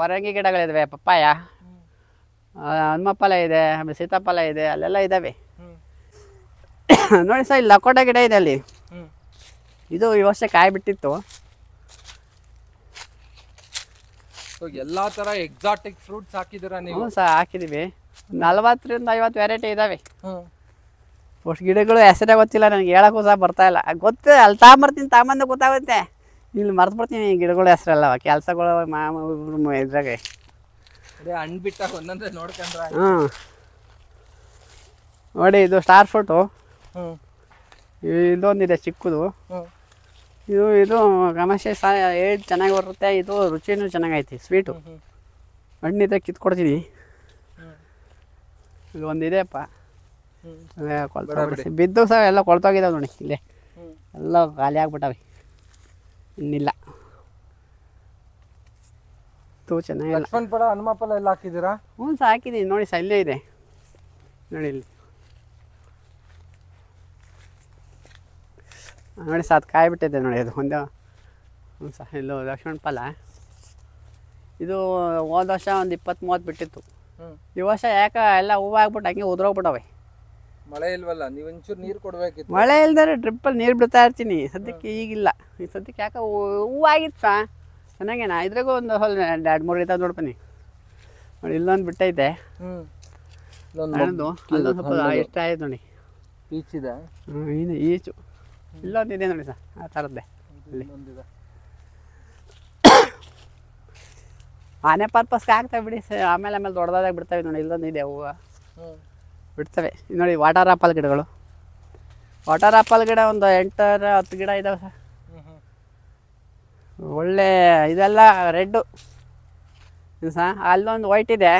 ಪರಂಗಿ ಗಿಡಗಳಿದಾವೆ ಪಪ್ಪಾಯ ಹನುಮಪ್ಪಲ ಇದೆ ಆಮೇಲೆ ಸೀತಾಫಲ ಇದೆ ಅಲ್ಲೆಲ್ಲ ಇದ್ದಾವೆ *coughs* ನೋಡಿ ಸರ್ ಇಲ್ಲಿ ಲಕೋಟ ಗಿಡ ಇದೆ ಅಲ್ಲಿ ಇದು ಈ ವರ್ಷ ಕಾಯಿ ಬಿಟ್ಟಿತ್ತು ಎಲ್ಲ ಥರ ಎಕ್ಸಾಟಿಕ್ ಫ್ರೂಟ್ಸ್ ನೀವು ಸರ್ ಹಾಕಿದ್ದೀವಿ ನಲ್ವತ್ತರಿಂದ ಐವತ್ತು ವೆರೈಟಿ ಇದಾವೆ ಫಸ್ಟ್ ಗಿಡಗಳು ಹೆಸರೇ ಗೊತ್ತಿಲ್ಲ ನನಗೆ ಹೇಳಕ್ಕೂ ಸಹ ಬರ್ತಾ ಇಲ್ಲ ಗೊತ್ತು ಅಲ್ಲಿ ತಗೊಂಬರ್ತೀನಿ ತಗೊಂಬಂದು ಗೊತ್ತಾಗುತ್ತೆ ಇಲ್ಲಿ ಮರ್ತು ಬಿಡ್ತೀನಿ ಗಿಡಗಳು ಹೆಸರಲ್ಲ ಕೆಲಸಗಳು ಮಾಮೂಲು ಇದ್ರಾಗೆ ಹಾಂ ನೋಡಿ ಇದು ಸ್ಟಾರ್ ಫೋಟೋ ಇದೊಂದಿದೆ ಚಿಕ್ಕದು ಇದು ಇದು ಗಮಶೆ ಸಹ ಏಟ್ ಚೆನ್ನಾಗಿ ಬರುತ್ತೆ ಇದು ರುಚಿನೂ ಚೆನ್ನಾಗೈತಿ ಸ್ವೀಟು ಹಣ್ಣಿದೆ ಕಿತ್ಕೊಡ್ತೀನಿ ಇದು ಒಂದಿದೆಯಪ್ಪ ಕೊಳ್ತೀವಿ ಬಿದ್ದು ಸಹ ಎಲ್ಲ ಕೊಳ್ತೋಗಿದ್ದಾವೆ ನೋಡಿ ಇಲ್ಲೇ ಎಲ್ಲ ಖಾಲಿ ಆಗ್ಬಿಟ್ಟವೆ ಇನ್ನಿಲ್ಲ ಇತ್ತು ಚೆನ್ನಾಗಿಲ್ಲ ಎಲ್ಲ ಹಾಕಿದ್ದೀರಾ ಹ್ಞೂ ಸಹ ನೋಡಿ ಸಲ್ಲೆ ಇದೆ ನೋಡಿ ಇಲ್ಲಿ ನೋಡಿ ಸಾತ್ ಕಾಯ್ಬಿಟ್ಟಿದೆ ನೋಡಿ ಅದು ಒಂದು ಹ್ಞೂ ಸಹ ಇಲ್ಲೋ ಲಕ್ಷ್ಮಣ ಫಲ ಇದು ಹೋದ ವರ್ಷ ಒಂದು ಇಪ್ಪತ್ತು ಮೂವತ್ತು ಬಿಟ್ಟಿತ್ತು ಈ ವರ್ಷ ಯಾಕೆ ಎಲ್ಲ ಹೂವು ಆಗ್ಬಿಟ್ಟು ಹಂಗೆ ಉದ್ರೋಗ್ಬಿಟ್ಟವೆ ಮಳೆ ಇಲ್ವಲ್ಲ ನೀವು ಒಂಚೂರು ನೀರು ಕೊಡಬೇಕಿತ್ತು ಮಳೆ ಇಲ್ದರೆ ಡ್ರಿಪ್ಪಲ್ಲಿ ನೀರು ಬಿಡ್ತಾ ಇರ್ತೀನಿ ಸದ್ಯಕ್ಕೆ ಈಗಿಲ್ಲ ಈ ಸದ್ಯಕ್ಕೆ ಯಾಕೆ ಹೂವು ಆಗಿತ್ತು ಸಾ ಚೆನ್ನಾಗೇನ ಇದ್ರಾಗೂ ಒಂದು ಹೊಲ ಎರಡು ಮೂರು ಐತ ನೋಡ್ಬನ್ನಿ ನೋಡಿ ಇಲ್ಲೊಂದು ಬಿಟ್ಟೈತೆ ಇಷ್ಟ ಆಯ್ತು ನೋಡಿ ಈಚಿದೆ ಹ್ಞೂ ಈಚು ಇಲ್ಲೊಂದು ಇದೆ ನೋಡಿ ಸರ್ ಆ ಥರದ್ದೆ ಆನೆ ಪರ್ಪಸ್ಗೆ ಆಗ್ತಾವೆ ಬಿಡಿ ಸರ್ ಆಮೇಲೆ ಆಮೇಲೆ ದೊಡ್ಡದಾಗ ಬಿಡ್ತಾವೆ ನೋಡಿ ಇಲ್ಲೊಂದು ಇದೆ ಹೂವು ಬಿಡ್ತವೆ ನೋಡಿ ವಾಟರ್ ಆಪಲ್ ಗಿಡಗಳು ವಾಟರ್ ಆಪಲ್ ಗಿಡ ಒಂದು ಎಂಟರ ಹತ್ತು ಗಿಡ ಇದಾವೆ ಸರ್ ಒಳ್ಳೆ ಇದೆಲ್ಲ ರೆಡ್ಡು ಸಾ ಅಲ್ಲೊಂದು ವೈಟ್ ಇದೆ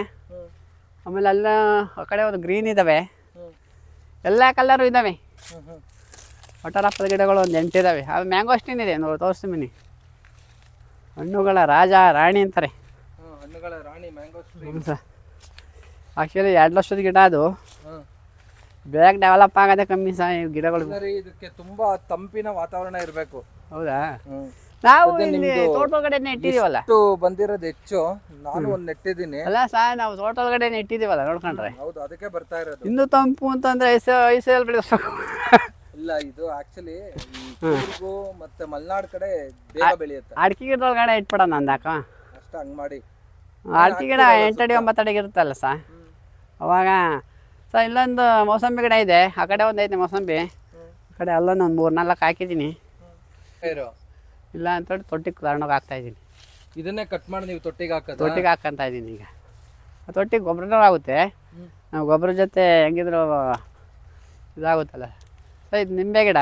ಆಮೇಲೆ ಅಲ್ಲ ಆ ಕಡೆ ಒಂದು ಗ್ರೀನ್ ಇದ್ದಾವೆ ಎಲ್ಲ ಕಲರು ಇದ್ದಾವೆ ಒಟ್ಟಾರಪ್ಪದ ಗಿಡಗಳು ಒಂದು ಎಂಟಿದ್ದಾವೆ ಅದು ಮ್ಯಾಂಗೋ ಇದೆ ನೋಡಿ ತೋರಿಸ್ತೀನಿ ಹಣ್ಣುಗಳ ರಾಜ ರಾಣಿ ಅಂತಾರೆ ಆ್ಯಕ್ಚುಲಿ ಎರಡು ಲಕ್ಷದ ಗಿಡ ಅದು ಬೇಗ ಡೆವಲಪ್ ಆಗೋದೇ ಕಮ್ಮಿ ಸಹ ಗಿಡಗಳು ಇದಕ್ಕೆ ತುಂಬ ತಂಪಿನ ವಾತಾವರಣ ಇರಬೇಕು ಹೌದಾ ನಾವು ಇಲ್ಲಿ ತೋಟದೊಳಗಡೆನೆ ಇಟ್ಟಿದೀವಲ್ಲ ಇಷ್ಟು ಬಂದಿರೋದು ಹೆಚ್ಚು ನಾನು ಒಂದ್ ನೆಟ್ಟಿದ್ದೀನಿ ಅಲ್ಲ ಸಹ ನಾವು ತೋಟದೊಳಗಡೆನೆ ಇಟ್ಟಿದೀವಲ್ಲ ನೋಡ್ಕೊಂಡ್ರೆ ಹೌದು ಅದಕ್ಕೆ ಬರ್ತಾ ಇರೋದು ಇನ್ನು ತಂಪು ಅಂತಂದ್ರೆ ಐಸಲ್ ಬೆಳೆಸ್ಬೇಕು ಇಲ್ಲ ಇದು ಆಕ್ಚುಲಿ ಮತ್ತೆ ಮಲ್ನಾಡ್ ಕಡೆ ಬೇಗ ಬೆಳೆಯುತ್ತೆ ಅಡಿಕೆ ಗಿಡದೊಳಗಡೆ ಇಟ್ಬಿಡೋಣ ಅಂದಾಕ ಅಷ್ಟ ಹಂಗ್ ಮಾಡಿ ಅಡಿಕೆ ಗಿಡ ಎಂಟಡಿ ಒಂಬತ್ತಡಿ ಇರುತ್ತಲ್ಲ ಸಾ ಅವಾಗ ಸರ್ ಇಲ್ಲೊಂದು ಮೌಸಂಬಿ ಗಿಡ ಇದೆ ಆ ಕಡೆ ಒಂದು ಐತೆ ಮೌಸಂಬಿ ಆ ಕಡೆ ಅಲ್ಲೊಂದು ಒಂದು ಮೂರು ನಾಲ್ಕು ಹಾಕಿದ್ದೀನಿ ಇಲ್ಲ ಅಂತೇಳಿ ತೊಟ್ಟಿಗೆ ತಗೊಂಡೋಗಿ ಹಾಕ್ತಾ ಇದ್ದೀನಿ ಇದನ್ನೇ ಕಟ್ ಮಾಡಿ ನೀವು ತೊಟ್ಟಿಗೆ ಹಾಕ ತೊಟ್ಟಿಗೆ ಹಾಕಂತ ಇದ್ದೀನಿ ಈಗ ಆ ತೊಟ್ಟಿಗೆ ಗೊಬ್ಬರನೂ ಆಗುತ್ತೆ ನಾವು ಗೊಬ್ಬರ ಜೊತೆ ಹೆಂಗಿದ್ರು ಇದಾಗುತ್ತಲ್ಲ ಸೊ ಇದು ನಿಂಬೆ ಗಿಡ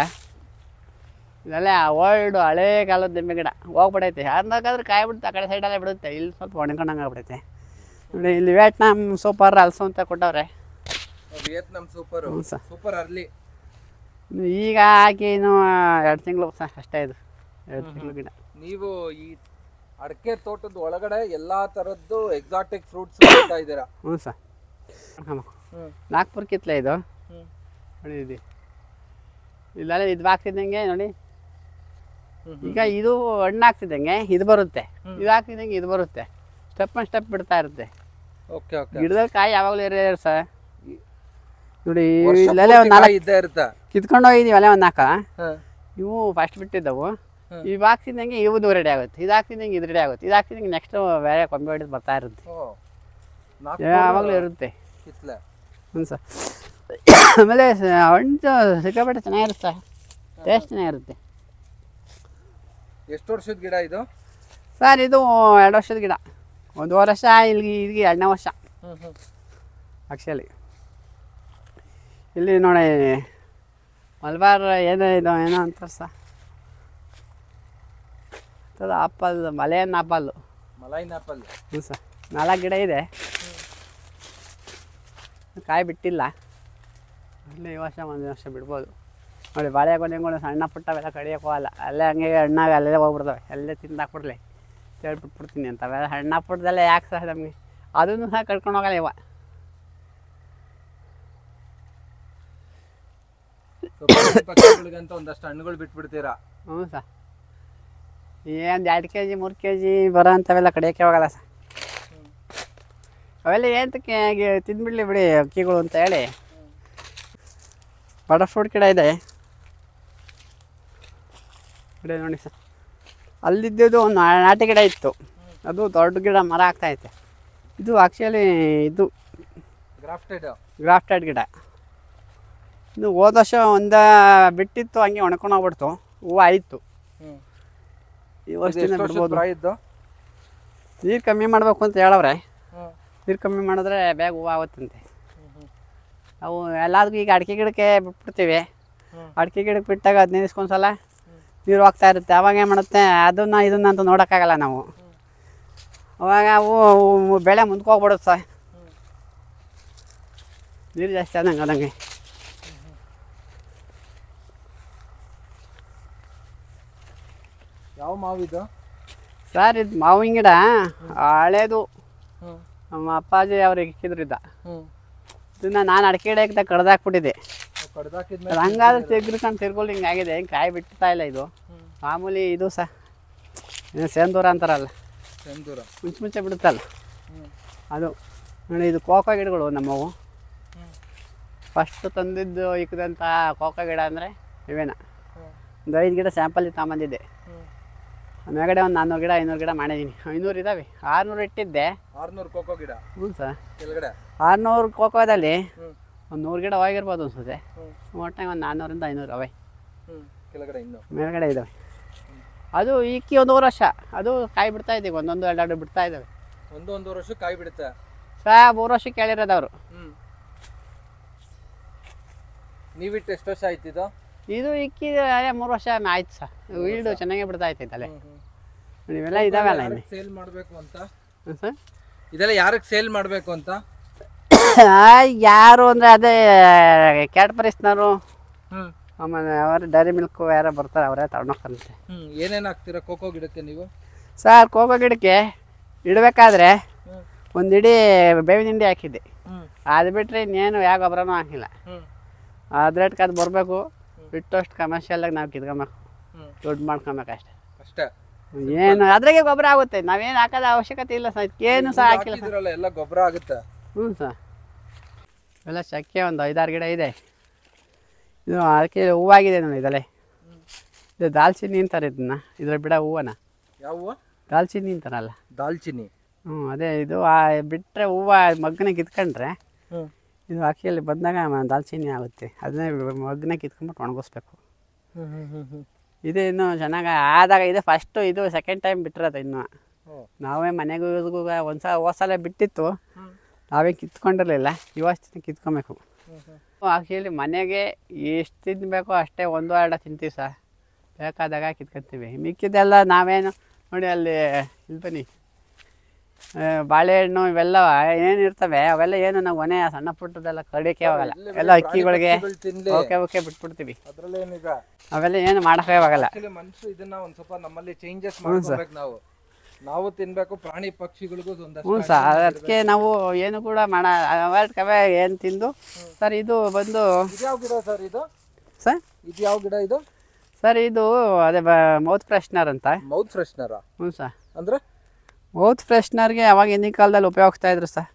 ಇದೆಲ್ಲ ಓಲ್ಡ್ ಹಳೇ ಕಾಲದ ನಿಂಬೆ ಗಿಡ ಹೋಗ್ಬಿಡೈತೆ ಯಾರನ್ನಾಗಾದ್ರೂ ಕಾಯಿ ಆ ಕಡೆ ಸೈಡಲ್ಲೇ ಬಿಡುತ್ತೆ ಇಲ್ಲಿ ಸ್ವಲ್ಪ ಒಣಕೊಂಡಂಗೆ ಆಗ್ಬಿಡುತ್ತೆ ನೋಡಿ ಇಲ್ಲಿ ವಿಯೆಟ್ನಾಮ್ ಸೂಪರ್ ಅಲ್ಸು ಅಂತ ಕೊಟ್ಟವ್ರೆ ವಿಯೆಟ್ನಾಮ್ ಸೂಪರ್ ಸೂಪರ್ ಅರ್ಲಿ ಈಗ ಹಾಕಿ ಇನ್ನೂ ಎರಡು ತಿಂಗಳು ಅಷ್ಟೇ ಇದು ನೀವು ಈ ಅಡಕೆ ತೋಟದ ಒಳಗಡೆ ಎಲ್ಲಾ ತರದ್ದು ಎಕ್ಸಾಟಿಕ್ ಫ್ರೂಟ್ಸ್ ಮಾಡ್ತಾ ಇದ್ದೀರಾ ಹ್ಞೂ ಸರ್ ನಾಗ್ಪುರ್ ಕಿತ್ಲೆ ಇದು ನೋಡಿ ಇಲ್ಲ ಇದು ಹಾಕ್ತಿದ್ದಂಗೆ ನೋಡಿ ಈಗ ಇದು ಹಣ್ಣು ಹಾಕ್ತಿದ್ದಂಗೆ ಇದು ಬರುತ್ತೆ ಇದು ಹಾಕ್ತಿದ್ದಂಗೆ ಇದು ಬರುತ್ತೆ ಸ್ಟೆಪ್ ಅಂಡ್ ಸ್ಟೆಪ್ ಬಿಡ್ತಾ ಇರುತ್ತೆ ಓಕೆ ಓಕೆ ಗಿಡದಲ್ಲಿ ಕಾಯಿ ಯಾವಾಗಲೂ ಇರೋ ಸರ್ ನೋಡಿ ಇಲ್ಲೇ ಒಂದು ನಾಲ್ಕು ಇದ್ದೇ ಇರುತ್ತೆ ಕಿತ್ಕೊಂಡು ಹೋಗಿದ್ದೀವಿ ಅಲ್ಲೇ ಒಂದು ನಾಲ್ಕು ಇವು ಫಸ್ಟ್ ಬಿಟ್ಟಿದ್ದವು ಇವ್ ಹಾಕ್ಸಿದಂಗೆ ಇವು ರೆಡಿ ಆಗುತ್ತೆ ಇದು ಹಾಕ್ಸಿದಂಗೆ ಇದು ರೆಡಿ ಆಗುತ್ತೆ ಇದು ಹಾಕ್ಸಿದಂಗೆ ನೆಕ್ಸ್ಟ್ ಬೇರೆ ಕೊಂಬೆ ಬರ್ತಾ ಇರುತ್ತೆ ಯಾವಾಗಲೂ ಇರುತ್ತೆ ಹ್ಞೂ ಸರ್ ಆಮೇಲೆ ಹಣ್ಣು ಸಿಕ್ಕಾಪಟ್ಟೆ ಚೆನ್ನಾಗಿರುತ್ತೆ ಟೇಸ್ಟ್ ಚೆನ್ನಾಗಿರುತ್ತೆ ಎಷ್ಟು ವರ್ಷದ ಗಿಡ ಇದು ಸರ್ ಇದು ಎರಡು ವರ್ಷದ ಗಿಡ ಒಂದು ವರ್ಷ ಇಲ್ಲಿ ಇಲ್ಲಿ ಎರಡನೇ ವರ್ಷ ಆ್ಯಕ್ಚುಲಿ ಇಲ್ಲಿ ನೋಡಿ ಮಲ್ಬಾರ್ ಏನೋ ಇದು ಏನೋ ಅಂತಾರೆ ಸರ್ ತದ ಆಪಲ್ ಮಲಯನ್ ಆಪಲ್ ಹ್ಞೂ ಸರ್ ನಾಲ್ಕು ಗಿಡ ಇದೆ ಕಾಯಿ ಬಿಟ್ಟಿಲ್ಲ ಅಲ್ಲೇ ಈ ವರ್ಷ ಒಂದು ವರ್ಷ ಬಿಡ್ಬೋದು ನೋಡಿ ಕೊಡೋ ಸಣ್ಣ ಪುಟ್ಟವೆಲ್ಲ ಕಡಿಯೋಕೆ ಹೋಗಲ್ಲ ಅಲ್ಲೇ ಹಂಗೆ ಹಣ್ಣಾಗ ಅಲ್ಲೇ ಹೋಗ್ಬಿಡ್ತವೆ ಅಲ್ಲೇ ತಿಂದು ಹಾಕ್ಬಿಡ್ಲಿ ಕೇಳ್ಬಿಟ್ಬಿಡ್ತೀನಿ ಅಂತ ಅವೆಲ್ಲ ಸಣ್ಣ ಪುಟ್ಟದಲ್ಲೇ ಯಾಕೆ ಸಹ ನಮಗೆ ಅದನ್ನು ಸಹ ಕಟ್ಕೊಂಡು ಹೋಗಲ್ಲ ಇವ ಒಂದಷ್ಟು ಹಣ್ಣುಗಳು ಬಿಟ್ಬಿಡ್ತೀರಾ ಹ್ಞೂ ಸರ್ ಏನು ಎರಡು ಕೆ ಜಿ ಮೂರು ಕೆ ಜಿ ಬರೋ ಅಂಥವೆಲ್ಲ ಕಡಿಯೋಕ್ಕೆ ಹೋಗಲ್ಲ ಸರ್ ಅವೆಲ್ಲ ಏನಕ್ಕೆ ತಿಂದ್ಬಿಡಲಿ ಬಿಡಿ ಅಕ್ಕಿಗಳು ಅಂತ ಹೇಳಿ ಬಡ ಫ್ರೂಟ್ ಗಿಡ ಇದೆ ನೋಡಿ ಸರ್ ಅಲ್ಲಿದ್ದು ಒಂದು ನಾಟಿ ಗಿಡ ಇತ್ತು ಅದು ದೊಡ್ಡ ಗಿಡ ಮರ ಆಗ್ತಾಯಿತ್ತು ಇದು ಆ್ಯಕ್ಚುಲಿ ಇದು ಗ್ರಾಫ್ಟೆಡ್ ಗ್ರಾಫ್ಟೆಡ್ ಗಿಡ ಇದು ಹೋದ ವರ್ಷ ಒಂದು ಬಿಟ್ಟಿತ್ತು ಹಂಗೆ ಹೋಗ್ಬಿಡ್ತು ಹೂವು ಆಯಿತು ಈ ನೀರು ಕಮ್ಮಿ ಮಾಡಬೇಕು ಅಂತ ಹೇಳವ್ರೆ ನೀರು ಕಮ್ಮಿ ಮಾಡಿದ್ರೆ ಬೇಗ ಹೂವು ಆಗುತ್ತಂತೆ ಅವು ಎಲ್ಲಾದ್ರೂ ಈಗ ಅಡಿಕೆ ಗಿಡಕ್ಕೆ ಬಿಟ್ಬಿಡ್ತೀವಿ ಅಡಿಕೆ ಗಿಡಕ್ಕೆ ಬಿಟ್ಟಾಗ ಅದು ಸಲ ನೀರು ಹೋಗ್ತಾ ಇರುತ್ತೆ ಅವಾಗ ಏನು ಮಾಡುತ್ತೆ ಅದನ್ನ ಇದನ್ನ ಅಂತ ನೋಡೋಕ್ಕಾಗಲ್ಲ ನಾವು ಅವಾಗ ಅವು ಬೆಳೆ ಮುಂದ್ಕೋಗ್ಬಿಡುತ್ತೆ ನೀರು ಜಾಸ್ತಿ ಆದಂಗೆ ಅದಂಗೆ ಯಾವ ಮಾವಿದು ಸರ್ ಇದು ಮಾವಿನ ಗಿಡ ಹಳೇದು ನಮ್ಮ ಅಪ್ಪಾಜಿ ಅವ್ರಿಗೆ ಇಕ್ಕಿದ್ರು ಇದ್ದ ಇದನ್ನ ನಾನು ಅಡಿಕೆ ಗಿಡ ಕಡ್ದಾಕ್ಬಿಟ್ಟಿದ್ದೆ ಹಂಗಾದ್ರೆ ತೆಗ್ದುಕೊಂಡು ತಿರ್ಗೋಲ್ ಹಿಂಗೆ ಆಗಿದೆ ಹಿಂಗೆ ಕಾಯಿ ಬಿಡ್ತಾ ಇಲ್ಲ ಇದು ಮಾಮೂಲಿ ಇದು ಸಹ ಸೇಂದೂರ ಅಂತಾರಲ್ಲ ಸೇಂದೂರ ಮುಂಚೆ ಮುಂಚೆ ಬಿಡುತ್ತಲ್ಲ ಅದು ನೋಡಿ ಇದು ಕೋಕೋ ಗಿಡಗಳು ನಮ್ಮವು ಫಸ್ಟ್ ತಂದಿದ್ದು ಇಕ್ಕದಂಥ ಕೋಕೋ ಗಿಡ ಅಂದರೆ ಇವೇನ ಒಂದು ಐದು ಗಿಡ ಸ್ಯಾಂಪಲ್ ತಗೊಂಬಂದಿದ್ದೆ ಮೇಲ್ಗಡೆ ಒಂದು ನಾನ್ನೂರು ಗಿಡ ಐನೂರು ಗಿಡ ಮಾಡಿದ್ದೀನಿ ಐನೂರು ಇದಾವೆ ಆರ್ನೂರು ಇಟ್ಟಿದ್ದೆ ಆರ್ನೂರು ಕೋಕೋ ಗಿಡ ಹ್ಞೂ ಸರ್ ಕೆಳಗಡೆ ಆರ್ನೂರು ಕೋಕೋದಲ್ಲಿ ಒಂದು ನೂರು ಗಿಡ ಹೋಗಿರ್ಬೋದು ಅನ್ಸುತ್ತೆ ಒಟ್ಟಾಗಿ ಒಂದು ನಾನ್ನೂರಿಂದ ಐನೂರು ಅವೆ ಮೇಲ್ಗಡೆ ಇದಾವೆ ಅದು ಈಕಿ ಒಂದೂವರೆ ವರ್ಷ ಅದು ಕಾಯಿ ಬಿಡ್ತಾ ಇದ್ದೀವಿ ಒಂದೊಂದು ಎರಡು ಬಿಡ್ತಾ ಇದ್ದಾವೆ ಒಂದು ಒಂದೂವರೆ ವರ್ಷ ಕಾಯಿ ಬಿಡುತ್ತೆ ಸಾ ಮೂರು ವರ್ಷ ಕೇಳಿರೋದು ಅವರು ನೀವಿಟ್ಟು ಎಷ್ಟು ವರ್ಷ ಆಯ್ತಿದ್ದು ಇದು ಇಕ್ಕಿ ಮೂರು ವರ್ಷ ಆಯ್ತು ಸರ್ ಈಲ್ಡು ಚೆನ್ನಾಗೇ ಬಿಡ್ತಾ ಇತ್ತೈತಲ್ಲೇ ಇವೆಲ್ಲ ಇದಾವಲ್ಲ ಇಲ್ಲಿ ಸೇಲ್ ಮಾಡಬೇಕು ಅಂತ ಸರ್ ಇದೆಲ್ಲ ಯಾರಿಗೆ ಸೇಲ್ ಮಾಡಬೇಕು ಅಂತ *coughs* ಯಾರು ಅಂದರೆ ಅದೇ ಕ್ಯಾಟ್ ಹ್ಞೂ ಆಮೇಲೆ ಅವರು ಡೈರಿ ಮಿಲ್ಕ್ ಯಾರೋ ಬರ್ತಾರೆ ಅವರೇ ತಗೊಂಡೋಗ್ತಾರಂತೆ ಹ್ಞೂ ಏನೇನು ಹಾಕ್ತೀರಾ ಕೋಕೋ ಗಿಡಕ್ಕೆ ನೀವು ಸರ್ ಕೋಕೋ ಗಿಡಕ್ಕೆ ಇಡಬೇಕಾದ್ರೆ ಒಂದು ಇಡೀ ಬೇವಿನ ಹಿಂಡಿ ಹಾಕಿದ್ದೆ ಅದು ಬಿಟ್ಟರೆ ಇನ್ನೇನು ಯಾವ ಗೊಬ್ಬರನೂ ಹಾಕಿಲ್ಲ ಅದ್ರ ರೇಟ್ಗೆ ಅದು ಬರಬೇಕು ಬಿಟ್ಟು ಅಷ್ಟು ಆಗಿ ನಾವು ಕಿತ್ಕೊಬೇಕು ದುಡ್ಡು ಮಾಡ್ಕೊಬೇಕು ಅಷ್ಟೇ ಅಷ್ಟೇ ಏನು ಅದ್ರಾಗೆ ಗೊಬ್ಬರ ಆಗುತ್ತೆ ನಾವೇನು ಹಾಕೋದ ಅವಶ್ಯಕತೆ ಇಲ್ಲ ಸರ್ ಏನು ಸಹ ಹಾಕಿಲ್ಲ ಎಲ್ಲ ಗೊಬ್ಬರ ಆಗುತ್ತೆ ಹ್ಞೂ ಸರ್ ಎಲ್ಲ ಚಕ್ಕೆ ಒಂದು ಐದಾರು ಗಿಡ ಇದೆ ಇದು ಅದಕ್ಕೆ ಹೂವಾಗಿದೆ ನಾನು ಇದಲ್ಲೇ ಇದು ದಾಲ್ಚಿನ್ನಿ ಅಂತಾರೆ ಇದನ್ನ ಇದ್ರ ಬಿಡ ಹೂವನ ಯಾವ ದಾಲ್ಚಿನ್ನಿ ಅಂತಾರಲ್ಲ ದಾಲ್ಚಿನ್ನಿ ಹ್ಞೂ ಅದೇ ಇದು ಆ ಬಿಟ್ಟರೆ ಹೂವು ಮಗ್ಗನ ಕಿತ್ಕೊಂಡ್ರೆ ಇದು ಅಕ್ಕಿಯಲ್ಲಿ ಬಂದಾಗ ದಾಲ್ಚಿನ್ನಿ ಆಗುತ್ತೆ ಅದನ್ನೇ ಮಗ್ಗನ ಕಿತ್ಕೊಂಡ್ಬಿಟ್ಟು ಒಣಗಿಸ್ಬೇಕು ಇದು ಇನ್ನು ಚೆನ್ನಾಗ ಆದಾಗ ಇದು ಫಸ್ಟು ಇದು ಸೆಕೆಂಡ್ ಟೈಮ್ ಬಿಟ್ಟಿರೋದು ಇನ್ನು ನಾವೇ ಮನೆಗೂ ಯೂಸ್ಗೂ ಒಂದು ಸಲ ಹೋದ ಬಿಟ್ಟಿತ್ತು ನಾವೇ ಕಿತ್ಕೊಂಡಿರಲಿಲ್ಲ ಇವತ್ತು ಕಿತ್ಕೊಬೇಕು ಆ್ಯಕ್ಚುಲಿ ಮನೆಗೆ ಎಷ್ಟು ತಿನ್ಬೇಕು ಅಷ್ಟೇ ಒಂದು ಎರಡು ತಿಂತೀವಿ ಸರ್ ಬೇಕಾದಾಗ ಕಿತ್ಕೊತೀವಿ ಮಿಕ್ಕಿದೆಲ್ಲ ನಾವೇನು ನೋಡಿ ಅಲ್ಲಿ ಇಲ್ಲಿ ಬನ್ನಿ ಬಾಳೆಹಣ್ಣು ಇವೆಲ್ಲ ಏನಿರ್ತವೆ ಅವೆಲ್ಲ ಏನು ನಾವು ಒನೆ ಸಣ್ಣ ಪುಟ್ಟದೆಲ್ಲ ಕಡಿಕೆ ಆಗಲ್ಲ ಎಲ್ಲ ಅಕ್ಕಿಗಳಿಗೆ ಓಕೆ ಓಕೆ ಬಿಟ್ಬಿಡ್ತೀವಿ ಅವೆಲ್ಲ ಏನು ಮಾಡೋಕೆ ಆಗಲ್ಲ ಮನಸ್ಸು ಇದನ್ನ ಒಂದು ಸ್ವಲ್ಪ ನಮ್ಮಲ್ಲಿ ಚೇಂಜಸ್ ಮಾಡ್ಬೇಕು ನಾವು ನಾವು ತಿನ್ಬೇಕು ಪ್ರಾಣಿ ಪಕ್ಷಿಗಳಿಗೂ ಹ್ಞೂ ಸರ್ ಅದಕ್ಕೆ ನಾವು ಏನು ಕೂಡ ಮಾಡ ಕವೆ ಏನು ತಿಂದು ಸರ್ ಇದು ಬಂದು ಯಾವ ಗಿಡ ಸರ್ ಇದು ಸರ್ ಇದು ಯಾವ ಗಿಡ ಇದು ಸರ್ ಇದು ಅದೇ ಮೌತ್ ಫ್ರೆಶ್ನರ್ ಅಂತ ಮೌತ್ ಫ್ರೆಶ್ನರ್ ಹ್ಞೂ ಸರ್ ಅಂದ್ರೆ ಮೌತ್ ಫ್ರೆಶ್ನರ್ಗೆ ಅವಾಗ ಹಿಂದಿನ ಕಾಲದಲ್ಲಿ ಉಪಯೋಗಿಸ್ತಾ ಇದ್ರು ಸರ್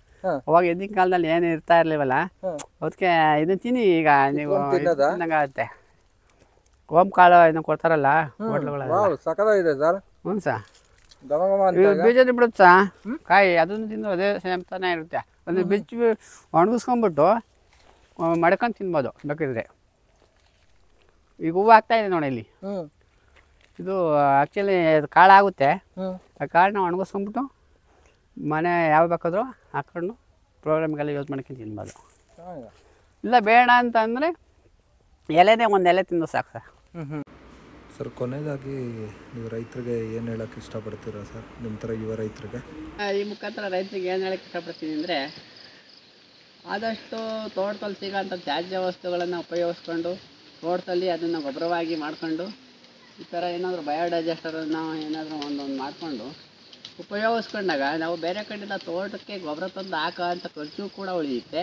ಅವಾಗ ಹಿಂದಿನ ಕಾಲದಲ್ಲಿ ಏನು ಇರ್ತಾ ಇರ್ಲಿವಲ್ಲ ಅದಕ್ಕೆ ಇದನ್ನ ತಿನ್ನಿ ಈಗ ನೀವು ಆಗುತ್ತೆ ಓಮ್ ಕಾಳು ಇದನ್ನ ಕೊಡ್ತಾರಲ್ಲ ಹೋಟ್ಲುಗಳಲ್ಲಿ ಸರ್ ಹ್ಞೂ ಸರ್ ಬೀಜ ಬಿಡುತ್ತೆ ಸಾ ಕಾಯಿ ಅದನ್ನು ತಿಂದು ಅದೇ ಸೇಮ್ ತಾನೇ ಇರುತ್ತೆ ಒಂದು ಬೀಜ ಒಣಗಿಸ್ಕೊಂಬಿಟ್ಟು ಮಡ್ಕೊಂಡು ತಿನ್ಬೋದು ಬೇಕಿದ್ರೆ ಈಗ ಹೂವು ಆಗ್ತಾ ಇದೆ ನೋಡಿ ಇಲ್ಲಿ ಇದು ಆ್ಯಕ್ಚುಲಿ ಕಾಳು ಕಾಳಾಗುತ್ತೆ ಆ ಕಾಳನ್ನ ಒಣಗಿಸ್ಕೊಂಡ್ಬಿಟ್ಟು ಮನೆ ಯಾವ ಬೇಕಾದರೂ ಹಾಕೊಂಡು ಪ್ರೋಗ್ರಾಮ್ಗೆಲ್ಲ ಯೂಸ್ ಮಾಡ್ಕೊಂಡು ತಿನ್ಬೋದು ಇಲ್ಲ ಬೇಡ ಅಂತ ಅಂದರೆ ಎಲೆನೇ ಒಂದು ಎಲೆ ತಿಂದು ಸಾಕು ಸರ್ ಸರ್ ಕೊನೆಯದಾಗಿ ನೀವು ರೈತರಿಗೆ ಏನು ಹೇಳೋಕ್ಕೆ ಇಷ್ಟಪಡ್ತೀರಾ ಸರ್ ನಿಮ್ಮ ಥರ ಯುವ ರೈತರಿಗೆ ಈ ಮುಖಾಂತರ ರೈತರಿಗೆ ಏನು ಹೇಳೋಕ್ಕೆ ಇಷ್ಟಪಡ್ತೀನಿ ಅಂದರೆ ಆದಷ್ಟು ತೋಟದಲ್ಲಿ ಸಿಗೋಂಥ ತ್ಯಾಜ್ಯ ವಸ್ತುಗಳನ್ನು ಉಪಯೋಗಿಸ್ಕೊಂಡು ತೋಟದಲ್ಲಿ ಅದನ್ನು ಗೊಬ್ಬರವಾಗಿ ಮಾಡಿಕೊಂಡು ಈ ಥರ ಏನಾದರೂ ಬಯೋಡೈಜೆಸ್ಟರ್ ನಾವು ಏನಾದರೂ ಒಂದೊಂದು ಮಾಡಿಕೊಂಡು ಉಪಯೋಗಿಸ್ಕೊಂಡಾಗ ನಾವು ಬೇರೆ ಕಡೆಯಿಂದ ತೋಟಕ್ಕೆ ಗೊಬ್ಬರ ತಂದು ಹಾಕೋ ಅಂತ ಖರ್ಚು ಕೂಡ ಉಳಿಯುತ್ತೆ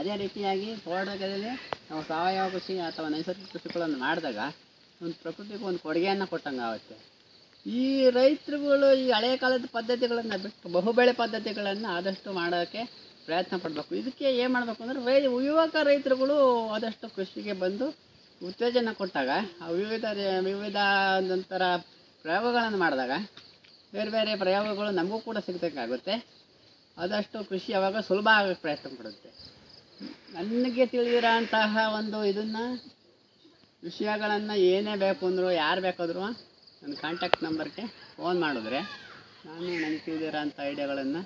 ಅದೇ ರೀತಿಯಾಗಿ ತೋಟದಲ್ಲಿ ನಾವು ಸಾವಯವ ಕೃಷಿ ಅಥವಾ ನೈಸರ್ಗಿಕ ಕೃಷಿಗಳನ್ನು ಮಾಡಿದಾಗ ಒಂದು ಪ್ರಕೃತಿಗೆ ಒಂದು ಕೊಡುಗೆಯನ್ನು ಕೊಟ್ಟಂಗೆ ಆಗುತ್ತೆ ಈ ರೈತರುಗಳು ಈ ಹಳೆಯ ಕಾಲದ ಪದ್ಧತಿಗಳನ್ನು ಬಿಟ್ಟು ಬಹುಬೆಳೆ ಪದ್ಧತಿಗಳನ್ನು ಆದಷ್ಟು ಮಾಡೋಕ್ಕೆ ಪ್ರಯತ್ನ ಪಡಬೇಕು ಇದಕ್ಕೆ ಏನು ಮಾಡಬೇಕು ಅಂದರೆ ರೈ ಯುವಕ ರೈತರುಗಳು ಆದಷ್ಟು ಕೃಷಿಗೆ ಬಂದು ಉತ್ತೇಜನ ಕೊಟ್ಟಾಗ ಆ ವಿವಿಧ ವಿವಿಧ ಒಂಥರ ಪ್ರಯೋಗಗಳನ್ನು ಮಾಡಿದಾಗ ಬೇರೆ ಬೇರೆ ಪ್ರಯೋಗಗಳು ನಮಗೂ ಕೂಡ ಸಿಗಬೇಕಾಗುತ್ತೆ ಆದಷ್ಟು ಕೃಷಿ ಯಾವಾಗ ಸುಲಭ ಆಗೋಕ್ಕೆ ಪ್ರಯತ್ನ ಪಡುತ್ತೆ ನನಗೆ ತಿಳಿದಿರೋ ಅಂತಹ ಒಂದು ಇದನ್ನು ವಿಷಯಗಳನ್ನು ಏನೇ ಬೇಕು ಅಂದರು ಯಾರು ಬೇಕಾದರೂ ನನ್ನ ಕಾಂಟ್ಯಾಕ್ಟ್ ನಂಬರ್ಗೆ ಫೋನ್ ಮಾಡಿದ್ರೆ ನಾನು ನನಗೆ ತಿಳಿದಿರೋ ಅಂಥ ಐಡಿಯಾಗಳನ್ನು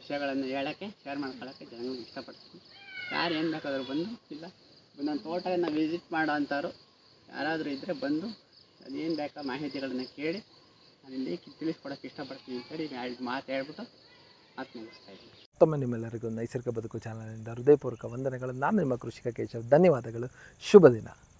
ವಿಷಯಗಳನ್ನು ಹೇಳೋಕ್ಕೆ ಶೇರ್ ಮಾಡ್ಕೊಳ್ಳೋಕ್ಕೆ ಜನಗಳಿಗೆ ಇಷ್ಟಪಡ್ತೀನಿ ಯಾರು ಏನು ಬೇಕಾದರೂ ಬಂದು ಇಲ್ಲ ನನ್ನ ತೋಟವನ್ನು ವಿಸಿಟ್ ಮಾಡೋ ಅಂಥವ್ರು ಯಾರಾದರೂ ಇದ್ದರೆ ಬಂದು ಅದೇನು ಬೇಕಾ ಮಾಹಿತಿಗಳನ್ನು ಕೇಳಿ ನಾನು ಇಲ್ಲಿ ತಿಳಿಸ್ಕೊಡೋಕ್ಕೆ ಇಷ್ಟಪಡ್ತೀನಿ ಅಂತೇಳಿ ಎರಡು ಮಾತು ಹೇಳ್ಬಿಟ್ಟು ಮಾತು ಮುಗಿಸ್ತಾ ಇದ್ದೀನಿ ಮತ್ತೊಮ್ಮೆ ನಿಮ್ಮೆಲ್ಲರಿಗೂ ನೈಸರ್ಗಿಕ ಬದುಕು ಚಾನಲಿಂದ ಹೃದಯಪೂರ್ವಕ ವಂದನೆಗಳು ನಾನು ನಿಮ್ಮ ಕೃಷಿಕ ಕೇಶವ್ ಧನ್ಯವಾದಗಳು ಶುಭ ದಿನ